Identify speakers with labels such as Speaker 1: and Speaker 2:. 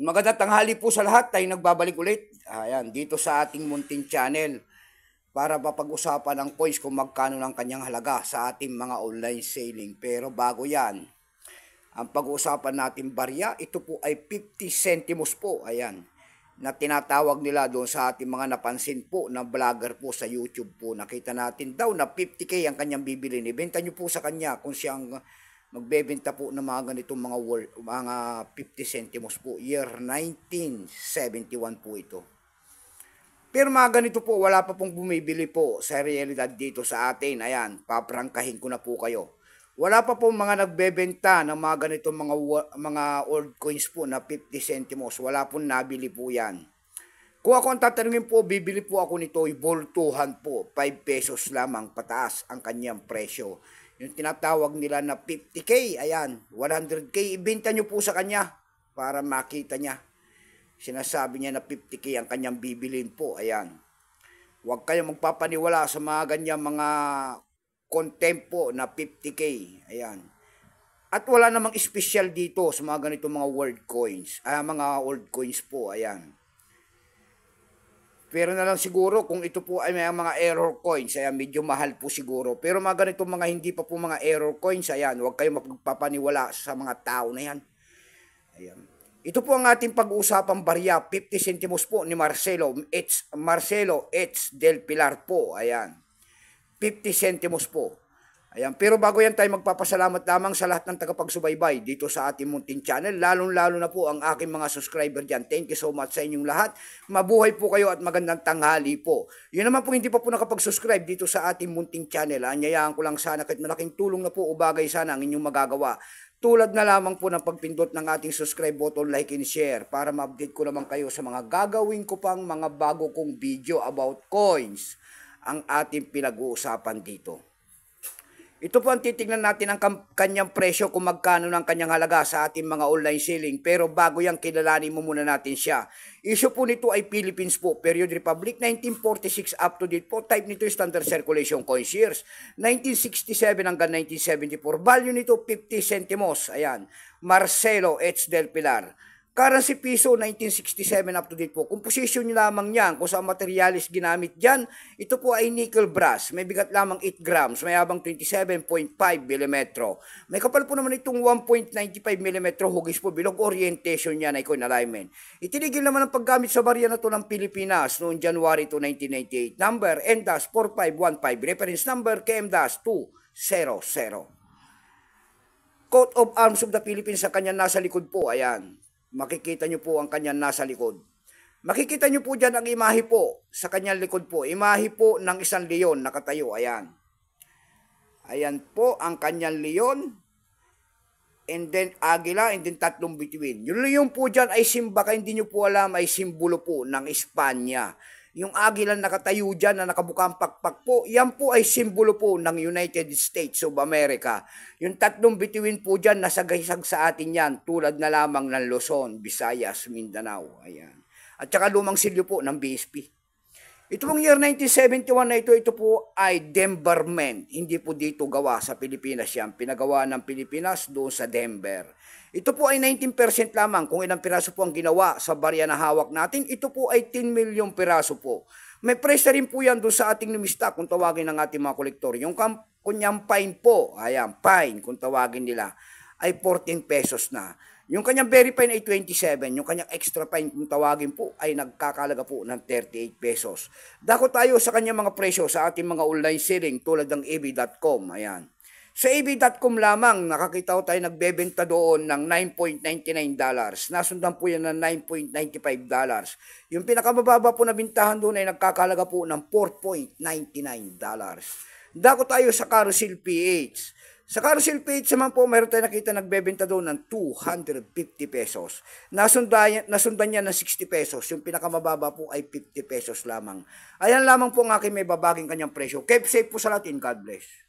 Speaker 1: Maganda tanghali po sa lahat. Tayo nagbabalik ulit. Ayan, dito sa ating Muntin Channel para mapag-usapan ang coins kung magkano ng kanyang halaga sa ating mga online selling. Pero bago yan, ang pag-uusapan natin barya, ito po ay 50 centimos po. Ayan, na tinatawag nila doon sa ating mga napansin po na vlogger po sa YouTube po. Nakita natin daw na 50k ang kanyang bibili. Ibenta nyo po sa kanya kung siyang Magbebenta po ng mga ganitong mga, world, mga 50 centimos po. Year 1971 po ito. Pero mga ganito po, wala pa pong bumibili po sa realidad dito sa atin. Ayan, paprangkahin ko na po kayo. Wala pa pong mga nagbebenta ng mga ganitong mga, mga old coins po na 50 centimos. Wala pong nabili po yan. Kung ako ang tatanungin po, bibili po ako nito, ibultuhan po, 5 pesos lamang pataas ang kanyang presyo. Yung tinatawag nila na 50K, ayan, 100K, ibenta nyo po sa kanya para makita niya. Sinasabi niya na 50K ang kanyang bibilin po, ayan. Huwag kayong magpapaniwala sa mga ganyang mga kontempo na 50K, ayan. At wala namang special dito sa mga ganito mga world coins, ah, mga old coins po, ayan. Pero na lang siguro kung ito po ay may mga error coins, ayan, medyo mahal po siguro. Pero mga ganitong mga hindi pa po mga error coins, ayan, huwag kayong mapagpapaniwala sa mga tao na yan. Ayan. Ito po ang ating pag-uusapang barya, 50 centimos po ni Marcelo H. Marcelo H. Del Pilar po, ayan. 50 centimos po. Ayan. Pero bago yan tayo magpapasalamat lamang sa lahat ng tagapagsubaybay dito sa ating Muntin Channel. Lalong-lalo na po ang aking mga subscriber dyan. Thank you so much sa inyong lahat. Mabuhay po kayo at magandang tanghali po. Yun naman po hindi pa po nakapag-subscribe dito sa ating Muntin Channel. Ah. Anyayahan ko lang sana kahit malaking tulong na po o bagay sana ang inyong magagawa. Tulad na lamang po ng pagpindot ng ating subscribe button, like and share para ma-update ko naman kayo sa mga gagawin ko pang mga bago kong video about coins ang ating pinag-uusapan dito. Ito po ang titignan natin ang kanyang presyo kung magkano ng kanyang halaga sa ating mga online selling. Pero bago yan, kilalanin mo muna natin siya. Issue po nito ay Philippines po, Period Republic 1946 up to date po. Type nito standard circulation coins years. 1967 hanggang 1974. Value nito 50 centimos. Ayan. Marcelo H. Del Pilar. Currency Piso 1967 up to date po. Composition nyo lamang yan kung saan materialis ginamit dyan. Ito po ay nickel brass. May bigat lamang 8 grams. May habang 27.5 mm. May kapal po naman itong 1.95 mm hugis po. Bilog orientation yan ay coin alignment. Itinigil naman ang paggamit sa barya na to ng Pilipinas noong January 2, 1998. Number N-4515. Reference number KM-200. Coat of Arms of the Philippines sa kanya nasa likod po. Ayan makikita nyo po ang kanyang nasa likod. Makikita nyo po dyan ang imahe po sa kanyang likod po. Imahe po ng isang leon nakatayo. Ayan. Ayan po ang kanyang leon. And then agila and then tatlong between. Yung leon po dyan ay simba. Kaya hindi nyo po alam ay simbolo po ng Espanya. Yung agila nakatayo dyan na nakabukang pakpak po, yan po ay simbolo po ng United States of America. Yung tatlong bituin po dyan, nasagaysag sa atin yan, tulad na lamang ng Luzon, Visayas, Mindanao. Ayan. At saka lumang silyo po ng BSP. Ito pong year 1971 na ito, ito po ay Denver men. Hindi po dito gawa sa Pilipinas yan. Pinagawa ng Pilipinas doon sa Denver. Ito po ay 19% lamang kung ilang piraso po ang ginawa sa barya na hawak natin. Ito po ay 10 million piraso po. May price rin po yan doon sa ating numista kung tawagin ng ating mga kolektor. Yung kunyang pine po, ayan, pine kung tawagin nila, ay 14 pesos na. Yung kanyang very fine ay 27, yung kanyang extra fine kung tawagin po ay nagkakalaga po ng 38 pesos. Dako tayo sa kanyang mga presyo sa ating mga online selling tulad ng ebi.com. Ayan. Sa ebi.com lamang, nakakita ko tayo nagbebenta doon ng 9.99 dollars. Nasundan po yan ng 9.95 dollars. Yung pinakamababa po na bintahan doon ay nagkakalaga po ng 4.99 dollars. Dako tayo sa Carousel PH. Sa carousel page naman po, meron tayo nakita nagbebenta doon ng 250 pesos. Nasundan, nasundan niya ng 60 pesos. Yung pinakamababa po ay 50 pesos lamang. Ayan lamang po ang aking may babaging kanyang presyo. Keep safe po sa lahat God bless.